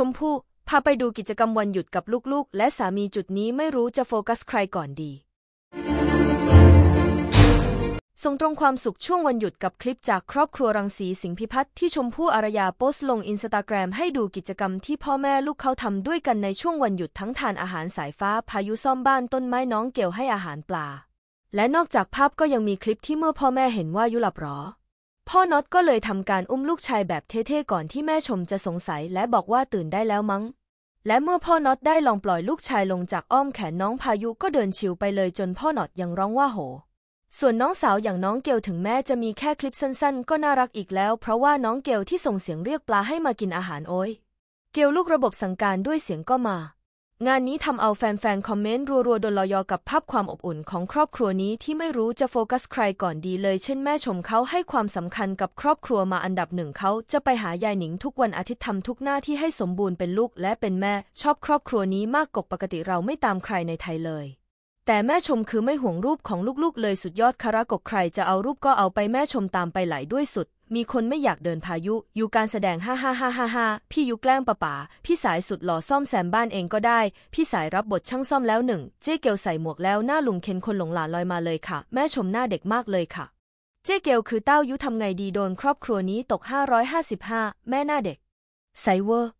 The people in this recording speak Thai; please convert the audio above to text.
ชมพู่พาไปดูกิจกรรมวันหยุดกับลูกๆ และสามีจุดนี้ไม่รู้จะโฟกัสใครก่อนดี ส่งตรงความสุขช่วงวันหยุดกับคลิปจากครอบครัวรังสีสิงพิพัฒน์ที่ชมพู่อารยาโพสต์ลงอินสตาแกรมให้ดูกิจกรรมที่พ่อแม่ลูกเขาทำด้วยกันในช่วงวันหยุดทั้งทานอาหารสายฟ้า พายุซ่อมบ้านต้นไม้น้องเกลให้อาหารปลาและนอกจากภาพก็ยังมีคลิปที่เมื่อพ่อแม่เห็นว่ายุหลับหรอพ่อน็อตก็เลยทำการอุ้มลูกชายแบบเท่ ๆ ก่อนที่แม่ชมจะสงสัยและบอกว่าตื่นได้แล้วมั้ง และเมื่อพ่อน็อตได้ลองปล่อยลูกชายลงจากอ้อมแขนน้องพายุก็เดินชิวไปเลยจนพ่อน็อตยังร้องว่าโห ส่วนน้องสาวอย่างน้องเกลถึงแม้จะมีแค่คลิปสั้นๆ ก็น่ารักอีกแล้วเพราะว่าน้องเกลที่ส่งเสียงเรียกปลาให้มากินอาหารโอ้ยเกลลูกระบบสั่งการด้วยเสียงก็มางานนี้ทำเอาแฟนๆ คอมเมนต์รัวๆดนลอยอกับภาพความอบอุ่น ของครอบครัวนี้ที่ไม่รู้จะโฟกัสใครก่อนดีเลย เช่นแม่ชมเขาให้ความสำคัญกับครอบครัวมาอันดับหนึ่งเขาจะไปหายายหนิงทุกวันอาทิตย์ทำทุกหน้าที่ให้สมบูรณ์เป็นลูกและเป็นแม่ชอบครอบครัวนี้มากกว่าปกติเราไม่ตามใครในไทยเลย แต่แม่ชมคือไม่ห่วงรูปของลูกๆ เลยสุดยอดคารากกใครจะเอารูปก็เอาไปแม่ชมตามไปไหลด้วยสุดมีคนไม่อยากเดินพายุ อยู่การแสดงฮ่าฮ่าฮ่าฮ่าฮ่าพี่ยุแกล้งปะป๋าพี่สายสุดหล่อซ่อมแซมบ้านเองก็ได้ พี่สายรับบทช่างซ่อมแล้วหนึ่ง เจ๊เกลใส่หมวกแล้วหน้าลุงเคนคนหลงหลานลอยมาเลยค่ะ แม่ชมหน้าเด็กมากเลยค่ะ เจ๊เกลคือเต้ายุทำไงดีโดนครอบครัวนี้ตก 555 แม่หน้าเด็กส่เวอร์